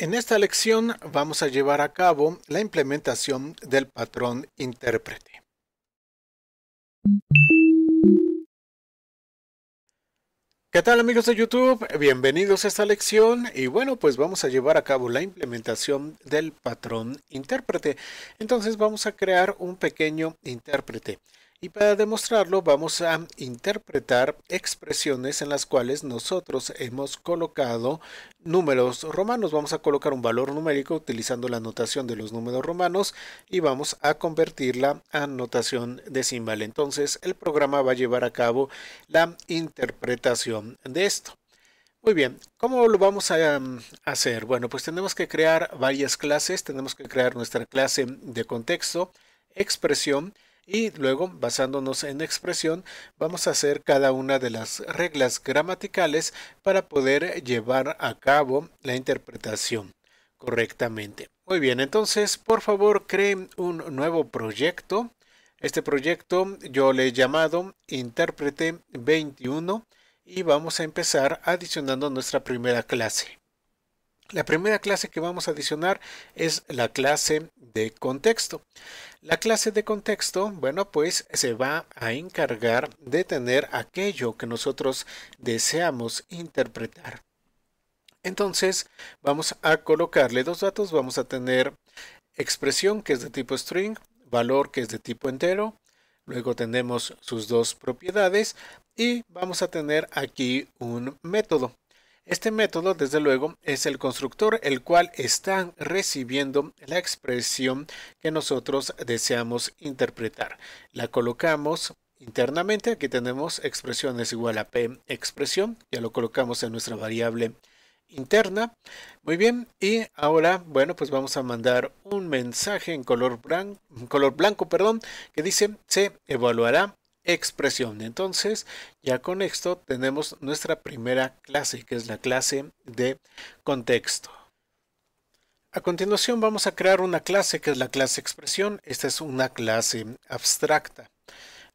En esta lección vamos a llevar a cabo la implementación del patrón intérprete. ¿Qué tal amigos de YouTube? Bienvenidos a esta lección y bueno pues vamos a llevar a cabo la implementación del patrón intérprete. Entonces vamos a crear un pequeño intérprete. Y para demostrarlo vamos a interpretar expresiones en las cuales nosotros hemos colocado números romanos. Vamos a colocar un valor numérico utilizando la notación de los números romanos y vamos a convertirla a notación decimal. Entonces el programa va a llevar a cabo la interpretación de esto. Muy bien, ¿cómo lo vamos a em, hacer? Bueno, pues tenemos que crear varias clases. Tenemos que crear nuestra clase de contexto, expresión y luego basándonos en expresión vamos a hacer cada una de las reglas gramaticales para poder llevar a cabo la interpretación correctamente. Muy bien, entonces por favor creen un nuevo proyecto. Este proyecto yo le he llamado Intérprete 21 y vamos a empezar adicionando nuestra primera clase. La primera clase que vamos a adicionar es la clase de contexto. La clase de contexto, bueno, pues se va a encargar de tener aquello que nosotros deseamos interpretar. Entonces, vamos a colocarle dos datos. Vamos a tener expresión que es de tipo string, valor que es de tipo entero. Luego tenemos sus dos propiedades y vamos a tener aquí un método. Este método, desde luego, es el constructor el cual está recibiendo la expresión que nosotros deseamos interpretar. La colocamos internamente, aquí tenemos expresiones igual a p expresión, ya lo colocamos en nuestra variable interna. Muy bien, y ahora, bueno, pues vamos a mandar un mensaje en color, blanco, color blanco perdón, que dice se evaluará expresión. Entonces, ya con esto tenemos nuestra primera clase, que es la clase de contexto. A continuación vamos a crear una clase que es la clase expresión. Esta es una clase abstracta.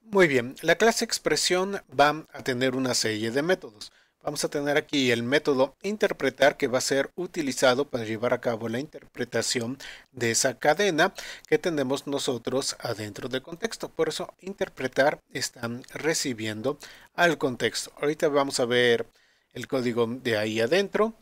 Muy bien, la clase expresión va a tener una serie de métodos vamos a tener aquí el método interpretar que va a ser utilizado para llevar a cabo la interpretación de esa cadena que tenemos nosotros adentro del contexto. Por eso interpretar están recibiendo al contexto. Ahorita vamos a ver el código de ahí adentro.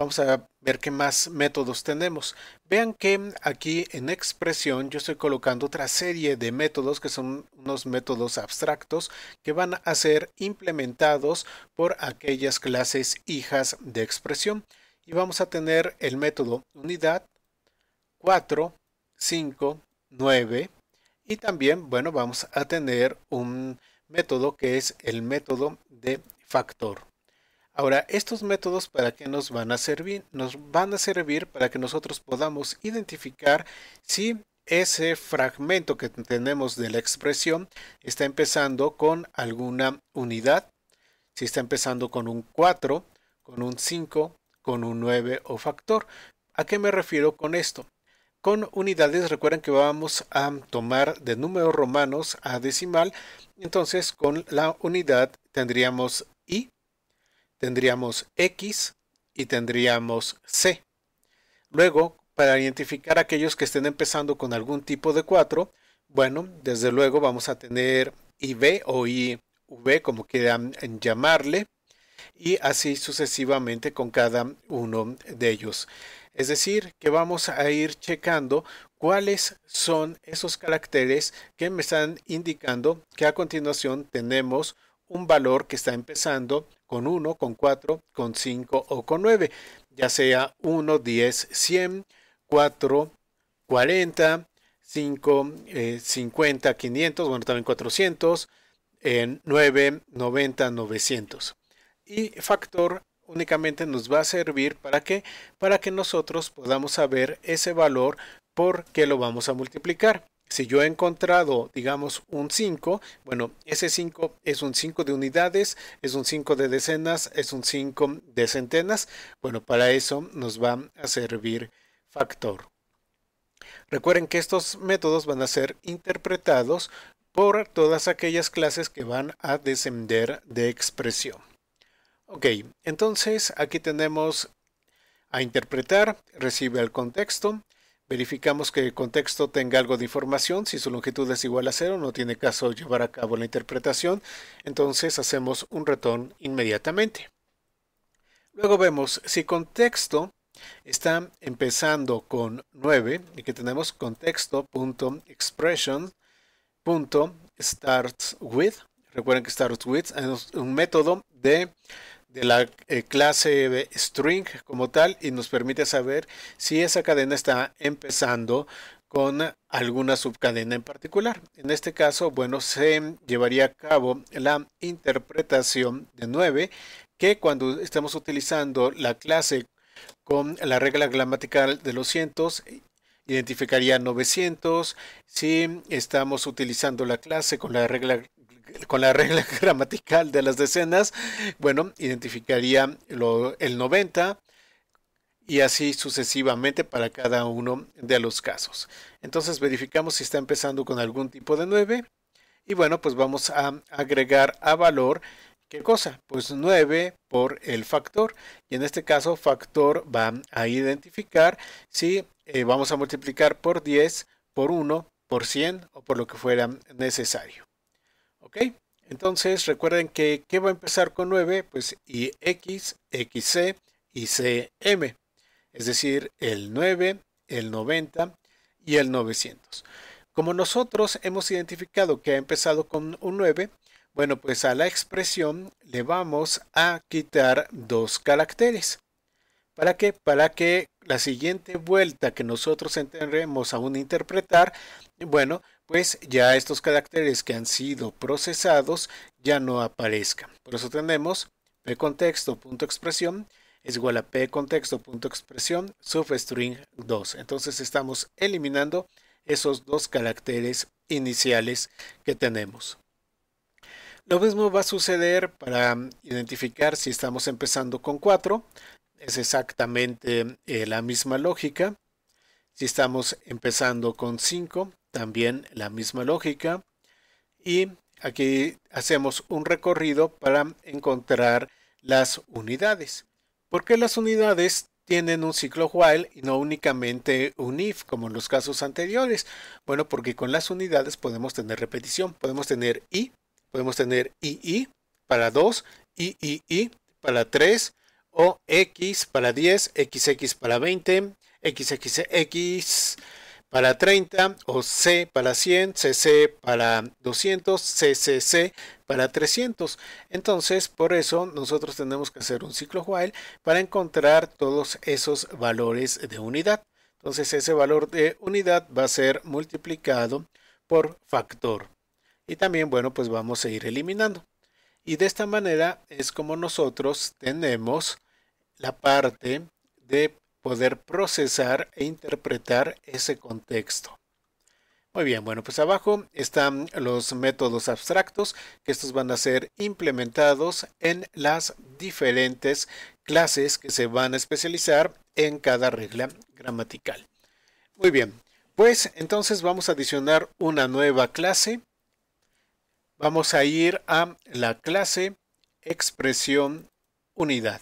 Vamos a ver qué más métodos tenemos. Vean que aquí en expresión yo estoy colocando otra serie de métodos que son unos métodos abstractos que van a ser implementados por aquellas clases hijas de expresión. Y vamos a tener el método unidad 4, 5, 9 y también, bueno, vamos a tener un método que es el método de factor. Ahora, estos métodos para qué nos van a servir? Nos van a servir para que nosotros podamos identificar si ese fragmento que tenemos de la expresión está empezando con alguna unidad, si está empezando con un 4, con un 5, con un 9 o factor. ¿A qué me refiero con esto? Con unidades recuerden que vamos a tomar de números romanos a decimal, entonces con la unidad tendríamos i tendríamos X y tendríamos C. Luego, para identificar aquellos que estén empezando con algún tipo de 4, bueno, desde luego vamos a tener IB o IV, como quieran llamarle, y así sucesivamente con cada uno de ellos. Es decir, que vamos a ir checando cuáles son esos caracteres que me están indicando que a continuación tenemos un valor que está empezando con 1, con 4, con 5 o con 9, ya sea 1, 10, 100, 4, 40, 5, 50, 500, bueno, también 400, en 9, 90, 900. Y factor únicamente nos va a servir para que para que nosotros podamos saber ese valor porque lo vamos a multiplicar. Si yo he encontrado, digamos, un 5, bueno, ese 5 es un 5 de unidades, es un 5 de decenas, es un 5 de centenas. Bueno, para eso nos va a servir factor. Recuerden que estos métodos van a ser interpretados por todas aquellas clases que van a descender de expresión. Ok, entonces aquí tenemos a interpretar, recibe el contexto, Verificamos que el contexto tenga algo de información. Si su longitud es igual a cero, no tiene caso llevar a cabo la interpretación. Entonces hacemos un retorno inmediatamente. Luego vemos si contexto está empezando con 9 y que tenemos contexto.expression.startsWith. Recuerden que startsWith es un método de de la eh, clase string como tal y nos permite saber si esa cadena está empezando con alguna subcadena en particular. En este caso, bueno, se llevaría a cabo la interpretación de 9, que cuando estamos utilizando la clase con la regla gramatical de los cientos, identificaría 900. Si estamos utilizando la clase con la regla con la regla gramatical de las decenas, bueno, identificaría el 90 y así sucesivamente para cada uno de los casos. Entonces verificamos si está empezando con algún tipo de 9 y bueno, pues vamos a agregar a valor ¿Qué cosa? Pues 9 por el factor. Y en este caso, factor va a identificar si eh, vamos a multiplicar por 10, por 1, por 100 o por lo que fuera necesario. ¿Ok? Entonces recuerden que ¿qué va a empezar con 9? Pues IX, XC y CM. Es decir, el 9, el 90 y el 900. Como nosotros hemos identificado que ha empezado con un 9, bueno, pues a la expresión le vamos a quitar dos caracteres. ¿Para qué? Para que la siguiente vuelta que nosotros a aún interpretar, bueno, pues ya estos caracteres que han sido procesados ya no aparezcan. Por eso tenemos pcontexto.expresión es igual a pcontexto.expresión substring 2. Entonces estamos eliminando esos dos caracteres iniciales que tenemos. Lo mismo va a suceder para identificar si estamos empezando con 4. Es exactamente eh, la misma lógica. Si estamos empezando con 5, también la misma lógica y aquí hacemos un recorrido para encontrar las unidades. porque las unidades tienen un ciclo while y no únicamente un if como en los casos anteriores? Bueno, porque con las unidades podemos tener repetición. Podemos tener i, podemos tener ii para 2, iii para 3 o x para 10, xx para 20, xxx para 30 o C para 100, CC para 200, CCC para 300. Entonces, por eso nosotros tenemos que hacer un ciclo while para encontrar todos esos valores de unidad. Entonces, ese valor de unidad va a ser multiplicado por factor. Y también, bueno, pues vamos a ir eliminando. Y de esta manera es como nosotros tenemos la parte de poder procesar e interpretar ese contexto. Muy bien, bueno, pues abajo están los métodos abstractos, que estos van a ser implementados en las diferentes clases que se van a especializar en cada regla gramatical. Muy bien, pues entonces vamos a adicionar una nueva clase. Vamos a ir a la clase expresión unidad.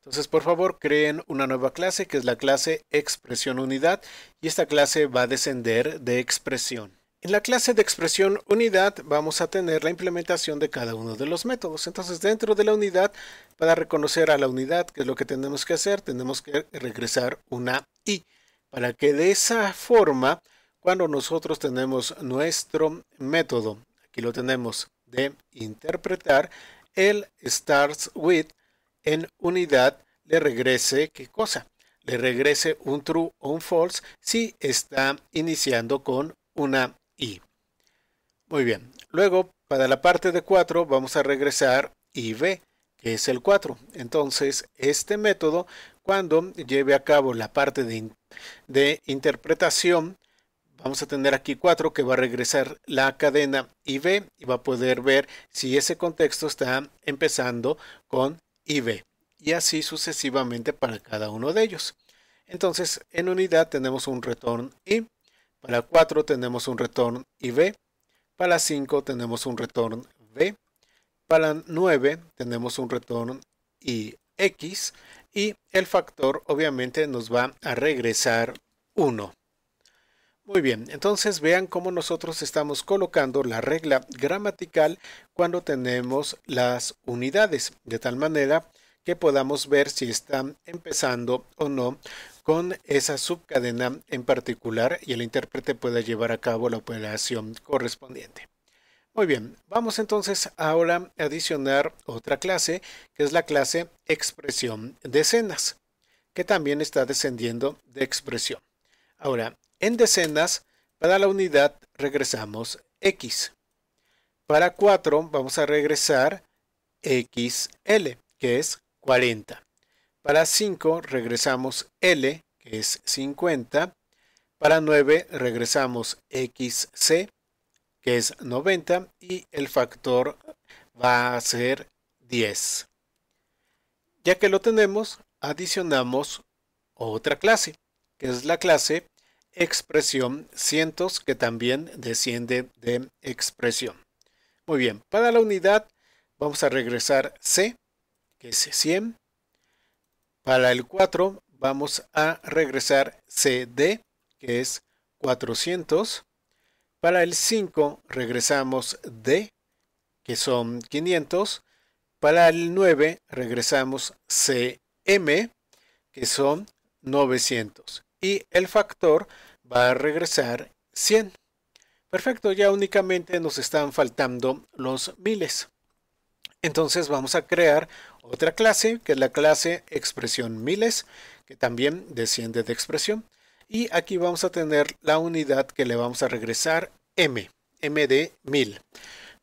Entonces, por favor, creen una nueva clase que es la clase expresión unidad y esta clase va a descender de expresión. En la clase de expresión unidad vamos a tener la implementación de cada uno de los métodos. Entonces dentro de la unidad, para reconocer a la unidad, que es lo que tenemos que hacer, tenemos que regresar una i para que de esa forma, cuando nosotros tenemos nuestro método, aquí lo tenemos de interpretar, el starts with en unidad le regrese qué cosa? Le regrese un true o un false si está iniciando con una i. Muy bien. Luego, para la parte de 4 vamos a regresar ib, que es el 4. Entonces, este método, cuando lleve a cabo la parte de, de interpretación, vamos a tener aquí 4 que va a regresar la cadena IB y va a poder ver si ese contexto está empezando con y y así sucesivamente para cada uno de ellos. Entonces, en unidad tenemos un retorno I, para 4 tenemos un retorno b para 5 tenemos un retorno B, para 9 tenemos un retorno x y el factor obviamente nos va a regresar 1. Muy bien, entonces vean cómo nosotros estamos colocando la regla gramatical cuando tenemos las unidades, de tal manera que podamos ver si están empezando o no con esa subcadena en particular y el intérprete pueda llevar a cabo la operación correspondiente. Muy bien, vamos entonces ahora a adicionar otra clase, que es la clase expresión de que también está descendiendo de expresión. Ahora, en decenas, para la unidad regresamos X. Para 4 vamos a regresar XL, que es 40. Para 5 regresamos L, que es 50. Para 9 regresamos XC, que es 90. Y el factor va a ser 10. Ya que lo tenemos, adicionamos otra clase, que es la clase expresión, cientos que también desciende de expresión. Muy bien, para la unidad vamos a regresar C, que es 100. Para el 4 vamos a regresar CD, que es 400. Para el 5 regresamos D, que son 500. Para el 9 regresamos CM, que son 900 y el factor va a regresar 100. Perfecto, ya únicamente nos están faltando los miles. Entonces vamos a crear otra clase, que es la clase expresión miles, que también desciende de expresión. Y aquí vamos a tener la unidad que le vamos a regresar m, m de 1000.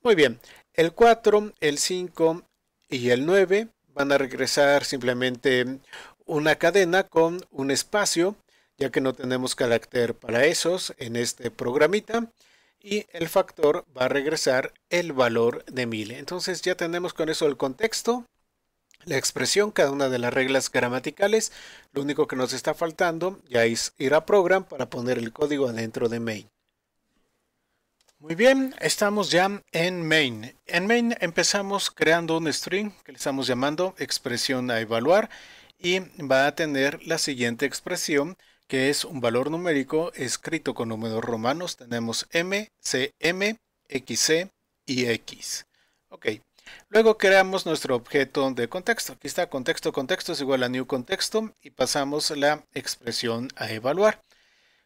Muy bien, el 4, el 5 y el 9 van a regresar simplemente una cadena con un espacio ya que no tenemos carácter para esos en este programita. Y el factor va a regresar el valor de 1000. Entonces ya tenemos con eso el contexto, la expresión, cada una de las reglas gramaticales. Lo único que nos está faltando ya es ir a program para poner el código adentro de main. Muy bien, estamos ya en main. En main empezamos creando un string que le estamos llamando expresión a evaluar y va a tener la siguiente expresión que es un valor numérico escrito con números romanos. Tenemos M, cm, XC y X. Ok. Luego creamos nuestro objeto de contexto. Aquí está contexto, contexto es igual a new contexto y pasamos la expresión a evaluar.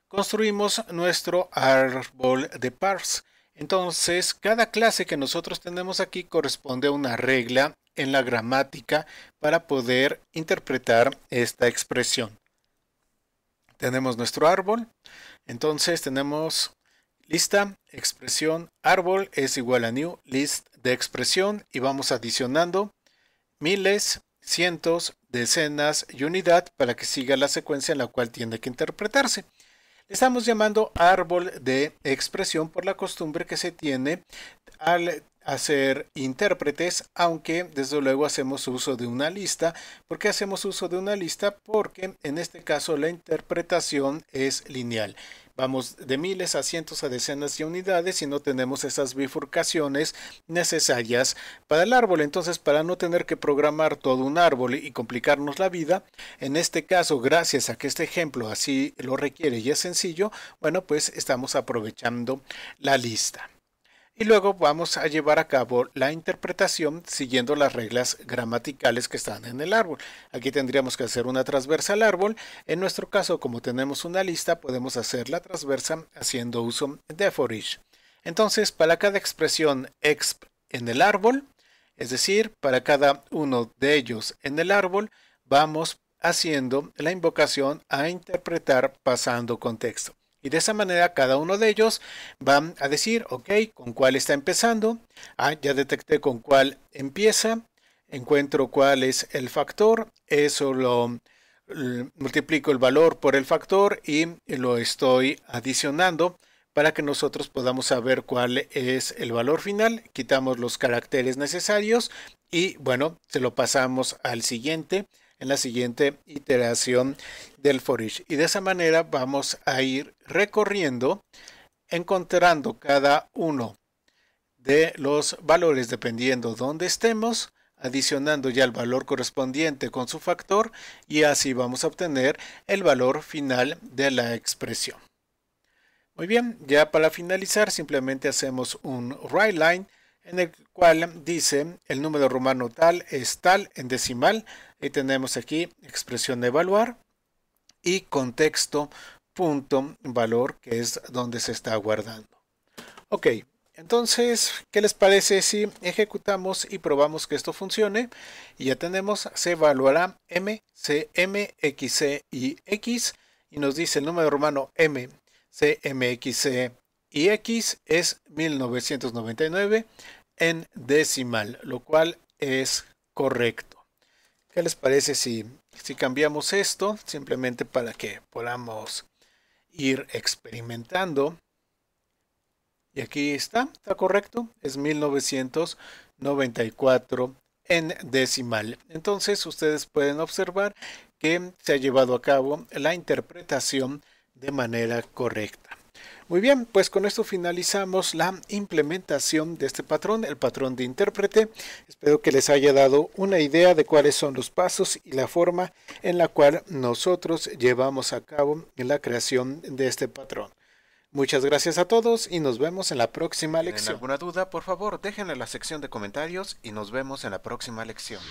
Construimos nuestro árbol de parse. Entonces, cada clase que nosotros tenemos aquí corresponde a una regla en la gramática para poder interpretar esta expresión tenemos nuestro árbol. Entonces tenemos lista, expresión, árbol es igual a new list de expresión y vamos adicionando miles, cientos, decenas y unidad para que siga la secuencia en la cual tiene que interpretarse. Le estamos llamando árbol de expresión por la costumbre que se tiene al hacer intérpretes, aunque desde luego hacemos uso de una lista. ¿Por qué hacemos uso de una lista? Porque en este caso la interpretación es lineal. Vamos de miles a cientos a decenas de unidades y no tenemos esas bifurcaciones necesarias para el árbol. Entonces, para no tener que programar todo un árbol y complicarnos la vida, en este caso, gracias a que este ejemplo así lo requiere y es sencillo, bueno, pues estamos aprovechando la lista y luego vamos a llevar a cabo la interpretación siguiendo las reglas gramaticales que están en el árbol. Aquí tendríamos que hacer una transversa al árbol. En nuestro caso, como tenemos una lista, podemos hacer la transversa haciendo uso de for each. Entonces, para cada expresión exp en el árbol, es decir, para cada uno de ellos en el árbol, vamos haciendo la invocación a interpretar pasando contexto. Y de esa manera cada uno de ellos va a decir, ok, con cuál está empezando. Ah, ya detecté con cuál empieza. Encuentro cuál es el factor. Eso lo, lo multiplico el valor por el factor y lo estoy adicionando para que nosotros podamos saber cuál es el valor final. Quitamos los caracteres necesarios y bueno, se lo pasamos al siguiente en la siguiente iteración del for Y de esa manera vamos a ir recorriendo, encontrando cada uno de los valores dependiendo dónde estemos, adicionando ya el valor correspondiente con su factor y así vamos a obtener el valor final de la expresión. Muy bien, ya para finalizar simplemente hacemos un right line en el cual dice el número romano tal es tal en decimal. Y tenemos aquí expresión de evaluar y contexto punto valor que es donde se está guardando. Ok, entonces, ¿qué les parece si ejecutamos y probamos que esto funcione? Y ya tenemos, se evaluará M, C, X, C y X y nos dice el número romano M, C, M, X, C y X es 1999 en decimal, lo cual es correcto. ¿Qué les parece si, si cambiamos esto? Simplemente para que podamos ir experimentando. Y aquí está, está correcto, es 1994 en decimal. Entonces ustedes pueden observar que se ha llevado a cabo la interpretación de manera correcta. Muy bien, pues con esto finalizamos la implementación de este patrón, el patrón de intérprete. Espero que les haya dado una idea de cuáles son los pasos y la forma en la cual nosotros llevamos a cabo la creación de este patrón. Muchas gracias a todos y nos vemos en la próxima lección. Si alguna duda, por favor, déjenla en la sección de comentarios y nos vemos en la próxima lección.